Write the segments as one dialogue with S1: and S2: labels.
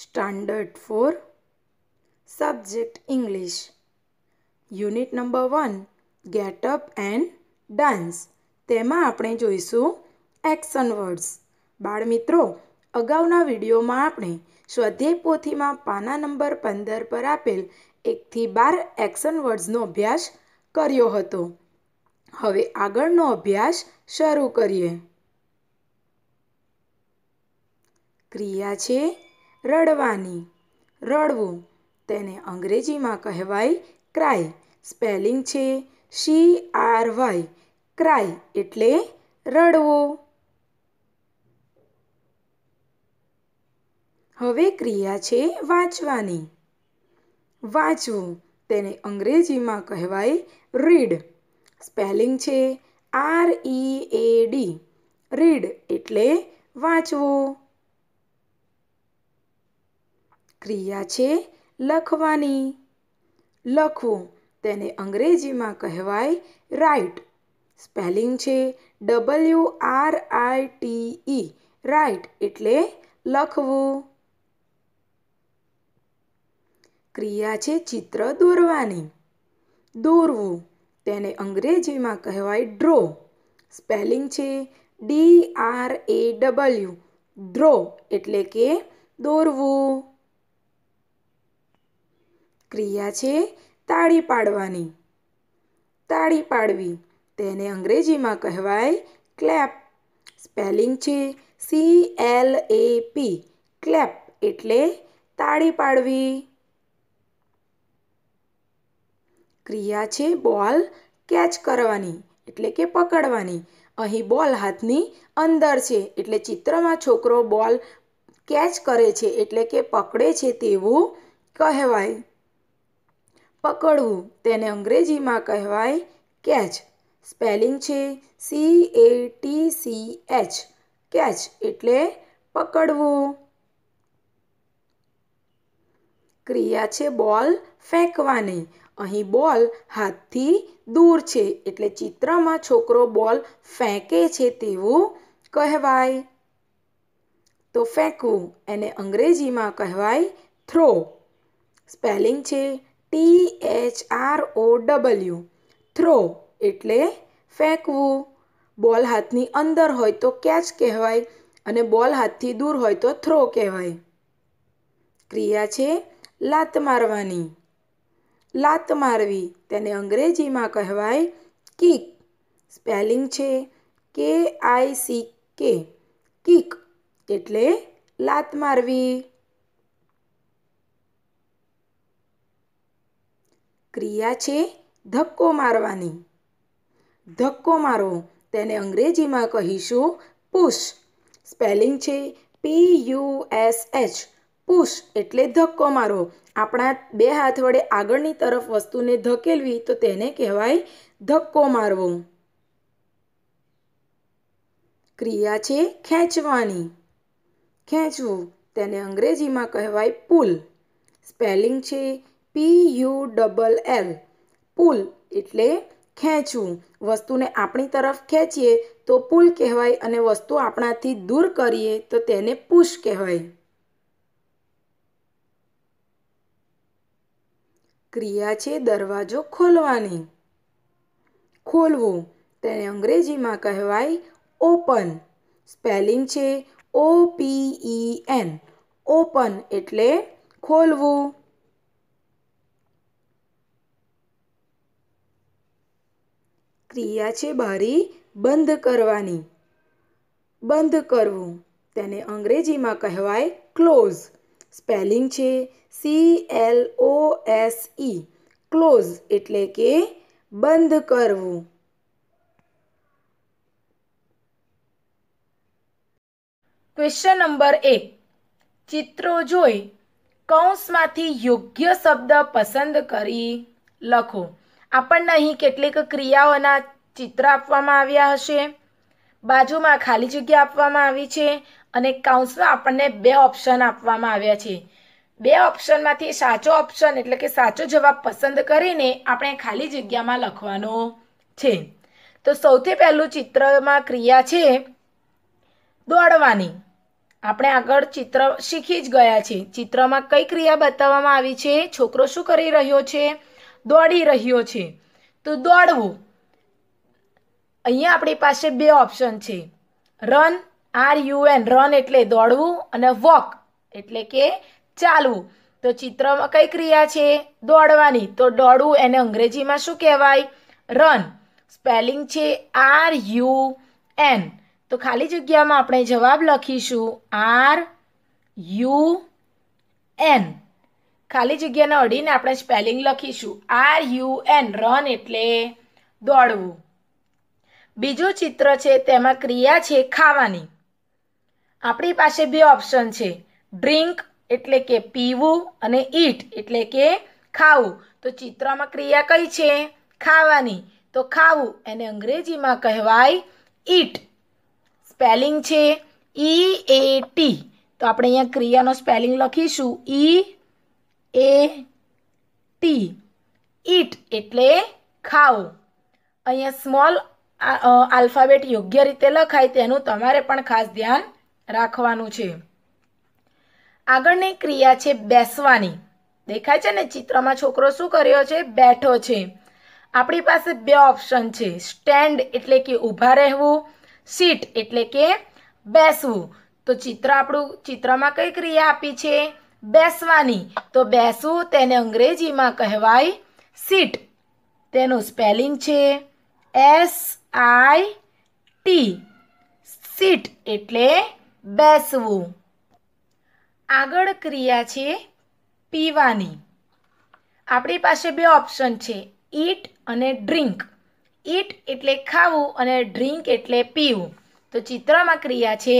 S1: standard four subject English unit number one get up and dance તેમાં આપણે જોઈશું action words બાળમિત્રો અગાઉના વિડીયોમાં આપણે સ્વાધ્યાય પોથીમાં પાના નંબર પંદર પર આપેલ એકથી બાર એક્શન વર્ડ્સનો અભ્યાસ કર્યો હતો હવે આગળનો અભ્યાસ શરૂ કરીએ ક્રિયા છે રડવાની રડવું તેને અંગ્રેજીમાં કહેવાય ક્રાય સ્પેલિંગ છે સી આર વાય ક્રાય એટલે રડવો હવે ક્રિયા છે વાંચવાની વાંચવું તેને અંગ્રેજીમાં કહેવાય રીડ સ્પેલિંગ છે R E A D read એટલે વાંચવું ક્રિયા છે લખવાની લખવું તેને અંગ્રેજીમાં કહેવાય રાઇટ સ્પેલિંગ છે W R I T E write એટલે લખવું ક્રિયા છે ચિત્ર દોરવાની દોરવું તેને અંગ્રેજીમાં કહેવાય ડ્રો સ્પેલિંગ છે D R A W draw એટલે કે દોરવું ક્રિયા છે તાળી પાડવાની તાળી પાડવી તેને અંગ્રેજીમાં કહેવાય ક્લેપ સ્પેલિંગ છે C L A P clap એટલે તાળી પાડવી ક્રિયા છે બોલ કેચ કરવાની એટલે કે પકડવાની અહીં બોલ હાથની અંદર છે એટલે ચિત્રમાં છોકરો બોલ કેચ કરે છે એટલે કે પકડે છે તેવું કહેવાય પકડવું તેને અંગ્રેજીમાં કહેવાય કેચ સ્પેલિંગ છે C A T C H catch એટલે પકડવું ક્રિયા છે બોલ ફેંકવાની અહીં બોલ હાથથી દૂર છે એટલે ચિત્રમાં છોકરો બોલ ફેંકે છે તેવું કહેવાય તો ફેંકવું એને અંગ્રેજીમાં કહેવાય થ્રો સ્પેલિંગ છે T H R O W throw એટલે ફેંકવું બોલ હાથની અંદર હોય તો કેચ કહેવાય અને બોલ હાથથી દૂર હોય તો થ્રો કહેવાય ક્રિયા છે લાત મારવાની લાત મારવી તેને અંગ્રેજીમાં કહેવાય કિક સ્પેલિંગ છે કે આઈ સી કે કિક એટલે લાત મારવી ક્રિયા છે ધક્કો મારવાની ધક્કો મારો તેને અંગ્રેજીમાં કહીશું પુશ સ્પેલિંગ છે P U S H push એટલે ધક્કો મારો આપણા બે હાથ વડે આગળની તરફ વસ્તુને ધકેલવી તો તેને કહેવાય ધક્કો મારવો ક્રિયા છે ખેંચવાની ખેંચવું તેને અંગ્રેજીમાં કહેવાય પુલ સ્પેલિંગ છે P U double L pull એટલે ખેંચવું વસ્તુને આપણી તરફ ખેંચીએ તો પુલ કહેવાય અને વસ્તુ આપણાથી દૂર કરીએ તો તેને પુશ કહેવાય ક્રિયા છે દરવાજો ખોલવાની ખોલવું તેને અંગ્રેજીમાં કહેવાય ઓપન સ્પેલિંગ છે ઓ પી ઈ એન ઓપન એટલે ખોલવું ક્રિયા છે બારી બંધ કરવાની બંધ કરવું તેને અંગ્રેજીમાં કહેવાય ક્લોઝ સ્પેલિંગ છે C L O S E close એટલે કે બંધ કરવું ક્વેશ્ચન નંબર એક ચિત્રો જોઈ કૌંસમાંથી યોગ્ય શબ્દ પસંદ કરી લખો આપણને અહીં કેટલીક ક્રિયાઓના ચિત્ર આપવામાં આવ્યા હશે બાજુમાં ખાલી જગ્યા આપવામાં આવી છે અને કાઉન્સમાં આપણને બે ઓપ્શન આપવામાં આવ્યા છે બે ઓપ્શનમાંથી સાચો ઓપ્શન એટલે કે સાચો જવાબ પસંદ કરીને આપણે ખાલી જગ્યામાં લખવાનો છે તો સૌથી પહેલું ચિત્રમાં ક્રિયા છે દોડવાની આપણે આગળ ચિત્ર શીખી જ ગયા છે ચિત્રમાં કઈ ક્રિયા બતાવવામાં આવી છે છોકરો શું કરી રહ્યો છે દોડી રહ્યો છે તો દોડવું અહીંયા આપણી પાસે બે ઓપ્શન છે run R U N run એટલે દોડવું અને વોક એટલે કે ચાલવું તો ચિત્રમાં કઈ ક્રિયા છે દોડવાની તો દોડવું એને અંગ્રેજીમાં શું કહેવાય રન સ્પેલિંગ છે આર યુ એન તો ખાલી જગ્યામાં આપણે જવાબ લખીશું આર યુ એન ખાલી જગ્યાને અડીને આપણે સ્પેલિંગ લખીશું આર યુ એન રન એટલે દોડવું બીજું ચિત્ર છે તેમાં ક્રિયા છે ખાવાની આપણી પાસે બે ઓપ્શન છે ડ્રિંક એટલે કે પીવું અને ઈટ એટલે કે ખાવું તો ચિત્રમાં ક્રિયા કઈ છે ખાવાની તો ખાવું એને અંગ્રેજીમાં કહેવાય ઈટ સ્પેલિંગ છે ઈ એ ટી તો આપણે અહીંયા ક્રિયાનો સ્પેલિંગ લખીશું ઈ e એ ટી ઈટ એટલે ખાવું અહીંયા સ્મોલ આલ્ફાબેટ યોગ્ય રીતે લખાય તેનું તમારે પણ ખાસ ધ્યાન રાખવાનું છે આગળની ક્રિયા છે બેસવાની દેખાય છે ને ચિત્રમાં છોકરો શું કર્યો છે બેઠો છે આપણી પાસે બે ઓપ્શન છે સ્ટેન્ડ એટલે કે ઊભા રહેવું સીટ એટલે કે બેસવું તો ચિત્ર આપણું ચિત્રમાં કઈ ક્રિયા આપી છે બેસવાની તો બેસવું તેને અંગ્રેજીમાં કહેવાય સીટ તેનું સ્પેલિંગ છે એસ આઈ ટી સીટ એટલે બેસવું આગળ ક્રિયા છે પીવાની આપણી પાસે બે ઓપ્શન છે ઈટ અને ડ્રિંક ઈટ એટલે ખાવું અને ડ્રિંક એટલે પીવું તો ચિત્રમાં ક્રિયા છે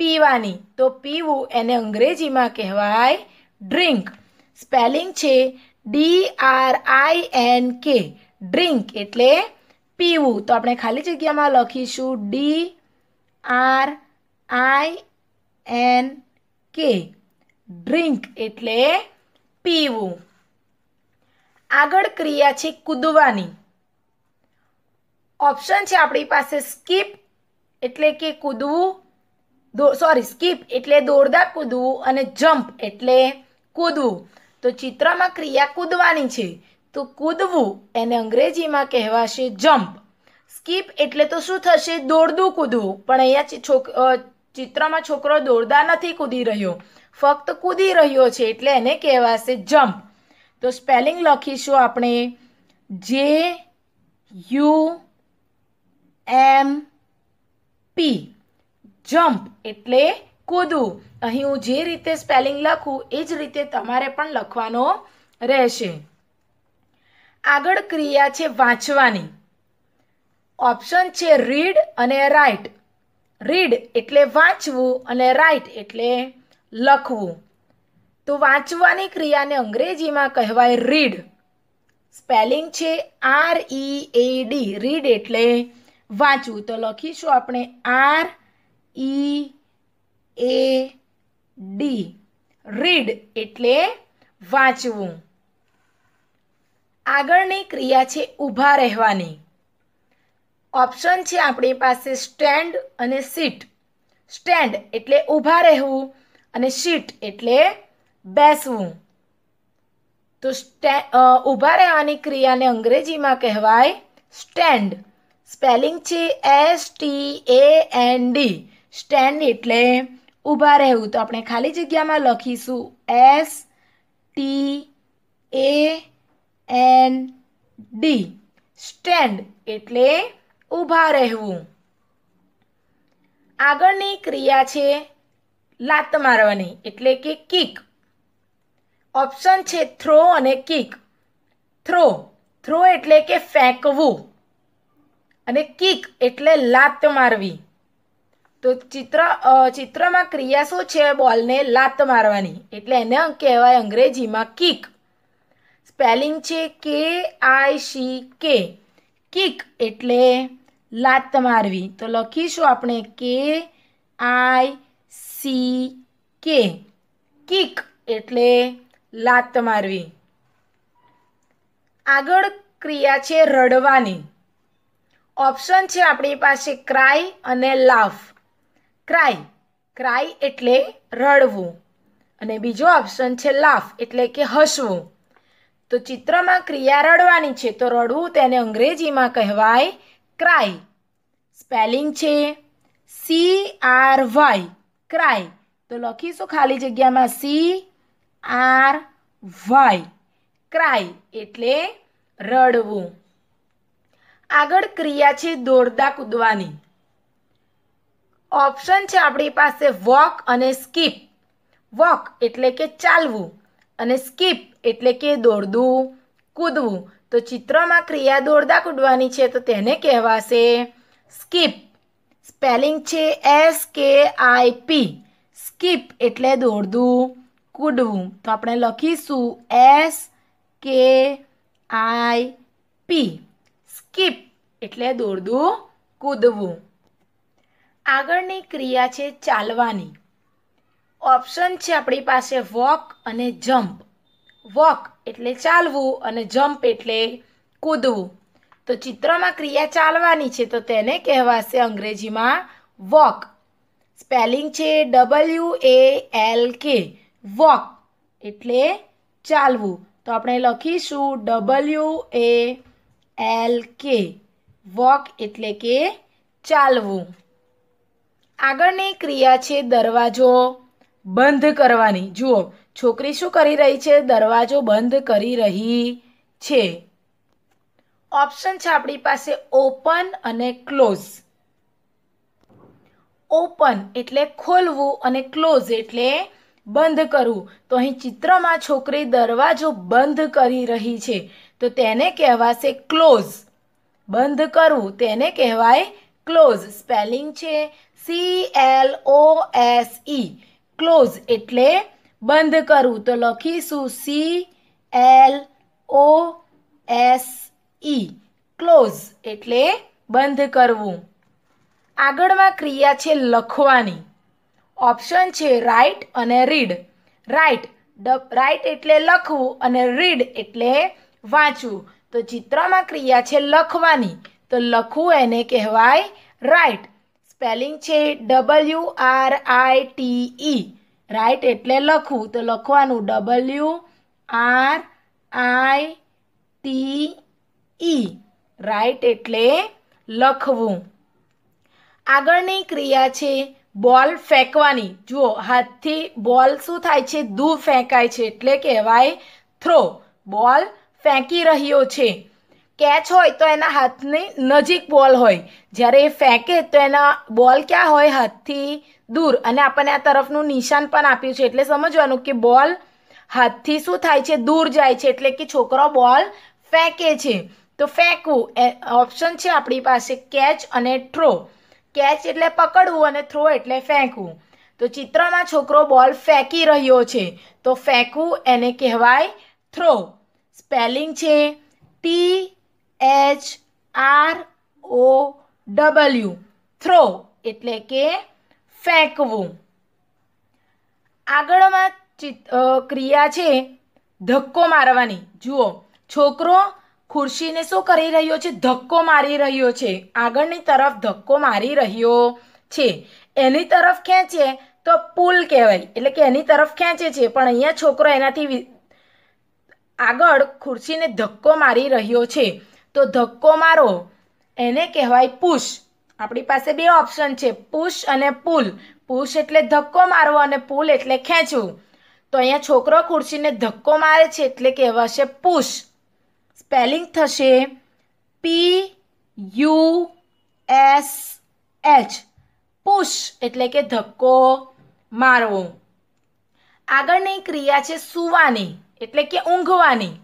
S1: પીવાની તો પીવું એને અંગ્રેજીમાં કહેવાય ડ્રિંક સ્પેલિંગ છે D R I N K drink એટલે પીવું તો આપણે ખાલી જગ્યામાં લખીશું D R I N K drink એટલે પીવું આગળ ક્રિયા છે કૂદવાની ઓપ્શન છે આપણી પાસે સ્કીપ એટલે કે કૂદવું સોરી સ્કીપ એટલે દોરદા કૂદવું અને જમ્પ એટલે કૂદવું તો ચિત્રમાં ક્રિયા કૂદવાની છે તો કૂદવું એને અંગ્રેજીમાં કહેવાશે જમ્પ સ્કીપ એટલે તો શું થશે દોરદું કૂદવું પણ અહીંયા છોક ચિત્રમાં છોકરો દોરદા નથી કૂદી રહ્યો ફક્ત કૂદી રહ્યો છે એટલે એને કહેવાશે જમ્પ તો સ્પેલિંગ લખીશું આપણે જે યુ એમ પી જમ્પ એટલે કૂદવું અહીં હું જે રીતે સ્પેલિંગ લખું એ જ રીતે તમારે પણ લખવાનો રહેશે આગળ ક્રિયા છે વાંચવાની ઓપ્શન છે રીડ અને રાઇટ રીડ એટલે વાંચવું અને રાઇટ એટલે લખવું તો વાંચવાની ક્રિયાને અંગ્રેજીમાં કહેવાય રીડ સ્પેલિંગ છે R E A D read એટલે વાંચવું તો લખીશું આપણે R E A D read એટલે વાંચવું આગળની ક્રિયા છે ઊભા રહેવાની ઓપ્શન છે આપણી પાસે સ્ટેન્ડ અને સીટ સ્ટેન્ડ એટલે ઊભા રહેવું અને સીટ એટલે બેસવું તો સ્ટે ઊભા રહેવાની ક્રિયાને અંગ્રેજીમાં કહેવાય સ્ટેન્ડ સ્પેલિંગ છે S T A N D stand એટલે ઊભા રહેવું તો આપણે ખાલી જગ્યામાં લખીશું S T A N D stand એટલે ઊભા રહેવું આગળની ક્રિયા છે લાત મારવાની એટલે કે કિક ઓપ્શન છે થ્રો અને કિક થ્રો થ્રો એટલે કે ફેંકવું અને કિક એટલે લાત મારવી તો ચિત્ર ચિત્રમાં ક્રિયા શું છે બોલને લાત મારવાની એટલે એને કહેવાય અંગ્રેજીમાં કિક સ્પેલિંગ છે કે આઈ સી કે કિક એટલે લાત મારવી તો લખીશું આપણે કે આઈ સી કે કિક એટલે લાત મારવી આગળ ક્રિયા છે રડવાની ઓપ્શન છે આપણી પાસે ક્રાય અને લાફ ક્રાય ક્રાય એટલે રડવું અને બીજો ઓપ્શન છે લાફ એટલે કે હસવું તો ચિત્રમાં ક્રિયા રડવાની છે તો રડવું તેને અંગ્રેજીમાં કહેવાય ક્રાય સ્પેલિંગ છે સી આર વાય ક્રાય તો લખીશું ખાલી જગ્યામાં સી આર વાય ક્રાય એટલે રડવું આગળ ક્રિયા છે દોરદા કૂદવાની ઓપ્શન છે આપણી પાસે વોક અને સ્કીપ વોક એટલે કે ચાલવું અને સ્કીપ એટલે કે દોડવું કૂદવું તો ચિત્રમાં ક્રિયા દોડદા કૂદવાની છે તો તેને કહેવાશે સ્કીપ સ્પેલિંગ છે એસ કે આઈ પી સ્કીપ એટલે દોડવું કૂદવું તો આપણે લખીશું એસ કે આઈ પી સ્કીપ એટલે દોડવું કૂદવું આગળની ક્રિયા છે ચાલવાની ઓપ્શન છે આપણી પાસે વોક અને જમ્પ વોક એટલે ચાલવું અને જમ્પ એટલે કૂદવું તો ચિત્રમાં ક્રિયા ચાલવાની છે તો તેને કહેવાશે અંગ્રેજીમાં વોક સ્પેલિંગ છે W A L K walk એટલે ચાલવું તો આપણે લખીશું W A L K walk એટલે કે ચાલવું આગળની ક્રિયા છે દરવાજો બંધ કરવાની જુઓ છોકરી શું કરી રહી છે દરવાજો બંધ કરી રહી છે ઓપ્શન છે આપણી પાસે ઓપન અને ક્લોઝ ઓપન એટલે ખોલવું અને ક્લોઝ એટલે બંધ કરવું તો અહીં ચિત્રમાં છોકરી દરવાજો બંધ કરી રહી છે તો તેને કહેવાશે ક્લોઝ બંધ કરવું તેને કહેવાય ક્લોઝ સ્પેલિંગ છે C L O S E close એટલે બંધ કરવું તો લખીશું C L O S E close એટલે બંધ કરવું આગળમાં ક્રિયા છે લખવાની ઓપ્શન છે રાઇટ અને રીડ રાઇટ રાઇટ એટલે લખવું અને રીડ એટલે વાંચવું તો ચિત્રમાં ક્રિયા છે લખવાની તો લખવું એને કહેવાય રાઇટ સ્પેલિંગ છે W R I T E write એટલે લખવું તો લખવાનું W R I T E write એટલે લખવું આગળની ક્રિયા છે બોલ ફેંકવાની જુઓ હાથથી બોલ શું થાય છે દૂર ફેંકાય છે એટલે કહેવાય થ્રો બોલ ફેંકી રહ્યો છે કેચ હોય તો એના હાથની નજીક બોલ હોય જ્યારે એ ફેંકે તો એના બોલ ક્યાં હોય હાથથી દૂર અને આપણને આ તરફનું નિશાન પણ આપ્યું છે એટલે સમજવાનું કે બોલ હાથથી શું થાય છે દૂર જાય છે એટલે કે છોકરો બોલ ફેંકે છે તો ફેંકવું એ ઓપ્શન છે આપણી પાસે કેચ અને થ્રો કેચ એટલે પકડવું અને થ્રો એટલે ફેંકવું તો ચિત્રમાં છોકરો બોલ ફેંકી રહ્યો છે તો ફેંકવું એને કહેવાય થ્રો સ્પેલિંગ છે T H R O W throw એટલે કે ફેંકવું આગળમાં ચિત ક્રિયા છે ધક્કો મારવાની જુઓ છોકરો ખુરશીને શું કરી રહ્યો છે ધક્કો મારી રહ્યો છે આગળની તરફ ધક્કો મારી રહ્યો છે એની તરફ ખેંચે તો પુલ કહેવાય એટલે કે એની તરફ ખેંચે છે પણ અહીંયા છોકરો એનાથી આગળ ખુરશીને ધક્કો મારી રહ્યો છે તો ધક્કો મારો એને કહેવાય પુશ આપણી પાસે બે ઓપ્શન છે પુશ અને પુલ પુશ એટલે ધક્કો મારવો અને પુલ એટલે ખેંચવું તો અહીંયા છોકરો ખુરશીને ધક્કો મારે છે એટલે કહેવાશે પુશ સ્પેલિંગ થશે P U S H push એટલે કે ધક્કો મારવો આગળની ક્રિયા છે સૂવાની એટલે કે ઊંઘવાની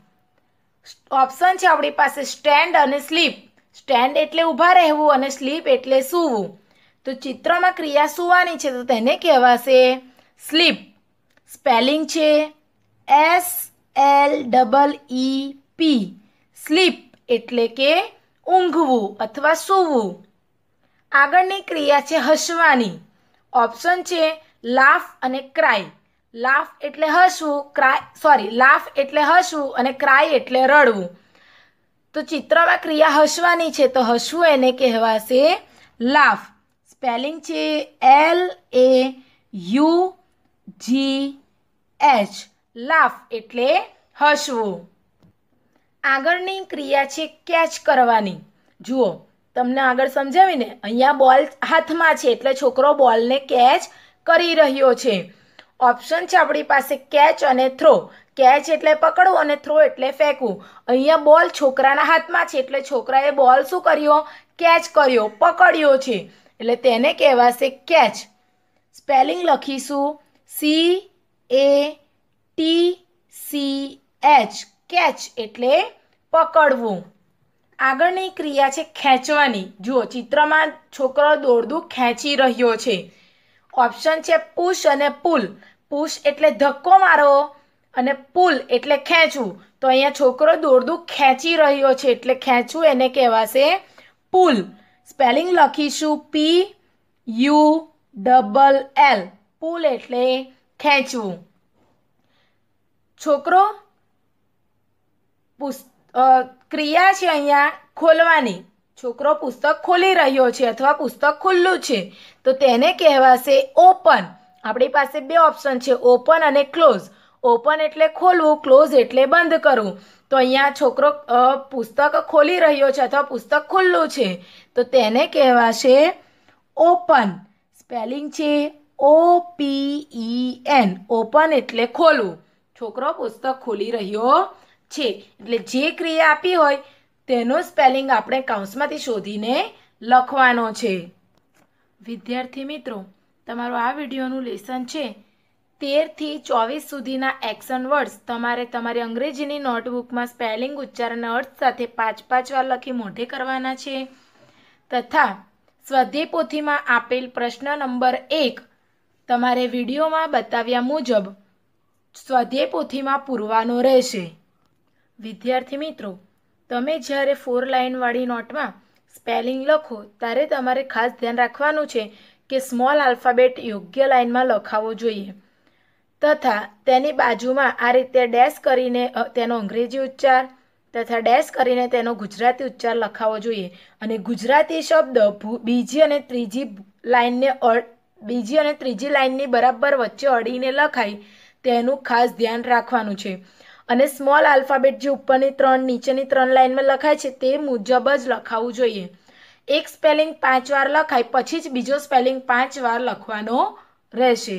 S1: ઓપ્શન છે આપણી પાસે સ્ટેન્ડ અને સ્લીપ સ્ટેન્ડ એટલે ઊભા રહેવું અને સ્લીપ એટલે સૂવું તો ચિત્રમાં ક્રિયા સૂવાની છે તો તેને કહેવાશે સ્લીપ સ્પેલિંગ છે S L double E P sleep એટલે કે ઊંઘવું અથવા સૂવું આગળની ક્રિયા છે હસવાની ઓપ્શન છે લાફ અને ક્રાય લાફ એટલે હસવું ક્રાય સોરી લાફ એટલે હસવું અને ક્રાય એટલે રડવું તો ચિત્રમાં ક્રિયા હસવાની છે તો હસવું એને કહેવાશે લાફ સ્પેલિંગ છે L A U G H laugh એટલે હસવું આગળની ક્રિયા છે કેચ કરવાની જુઓ તમને આગળ સમજાવીને અહીંયા બોલ હાથમાં છે એટલે છોકરો બોલને કેચ કરી રહ્યો છે ઓપ્શન છે આપણી પાસે કેચ અને થ્રો કેચ એટલે પકડવું અને થ્રો એટલે ફેંકવું અહીંયા બોલ છોકરાના હાથમાં છે એટલે છોકરાએ બોલ શું કર્યો કેચ કર્યો પકડ્યો છે એટલે તેને કહેવાશે કેચ સ્પેલિંગ લખીશું C A T C H catch એટલે પકડવું આગળની ક્રિયા છે ખેંચવાની જુઓ ચિત્રમાં છોકરો દોરડું ખેંચી રહ્યો છે ઓપ્શન છે પુશ અને પુલ પુશ એટલે ધક્કો મારો અને પુલ એટલે ખેંચવું તો અહીંયા છોકરો દોરદું ખેંચી રહ્યો છે એટલે ખેંચવું એને કહેવાશે પુલ સ્પેલિંગ લખીશું P U double L pull એટલે ખેંચવું છોકરો ક્રિયા છે અહીંયા ખોલવાની છોકરો પુસ્તક ખોલી રહ્યો છે અથવા પુસ્તક ખુલ્લું છે તો તેને કહેવાશે ઓપન આપણી પાસે બે ઓપ્શન છે ઓપન અને ક્લોઝ ઓપન એટલે ખોલવું ક્લોઝ એટલે બંધ કરવું તો અહીંયા છોકરો પુસ્તક ખોલી રહ્યો છે અથવા પુસ્તક ખુલ્લું છે તો તેને કહેવાશે ઓપન સ્પેલિંગ છે ઓ પી એન ઓપન એટલે ખોલવું છોકરો પુસ્તક ખોલી રહ્યો છે એટલે જે ક્રિયા આપી હોય તેનો સ્પેલિંગ આપણે કાઉન્સમાંથી શોધીને લખવાનો છે વિદ્યાર્થી મિત્રો તમારું આ વિડીયોનું લેસન છે તેરથી ચોવીસ સુધીના એક્શન વર્ડ્સ તમારે તમારી અંગ્રેજીની નોટબુકમાં સ્પેલિંગ ઉચ્ચારણ અર્થ સાથે પાંચ પાંચ વાર લખી મોઢે કરવાના છે તથા સ્વાધ્યાય આપેલ પ્રશ્ન નંબર એક તમારે વિડીયોમાં બતાવ્યા મુજબ સ્વાધ્યાય પૂરવાનો રહેશે વિદ્યાર્થી મિત્રો તમે જ્યારે ફોર લાઇનવાળી નોટમાં સ્પેલિંગ લખો ત્યારે તમારે ખાસ ધ્યાન રાખવાનું છે કે સ્મોલ આલ્ફાબેટ યોગ્ય લાઇનમાં લખાવો જોઈએ તથા તેની બાજુમાં આ રીતે ડેશ કરીને તેનો અંગ્રેજી ઉચ્ચાર તથા ડેશ કરીને તેનો ગુજરાતી ઉચ્ચાર લખાવો જોઈએ અને ગુજરાતી શબ્દ બીજી અને ત્રીજી લાઇનને બીજી અને ત્રીજી લાઇનની બરાબર વચ્ચે અડીને લખાય તેનું ખાસ ધ્યાન રાખવાનું છે અને સ્મોલ આલ્ફાબેટ જે ઉપરની ત્રણ નીચેની ત્રણ લાઇનમાં લખાય છે તે મુજબ જ લખાવવું જોઈએ એક સ્પેલિંગ પાંચ વાર લખાય પછી જ બીજો સ્પેલિંગ પાંચ વાર લખવાનો રહેશે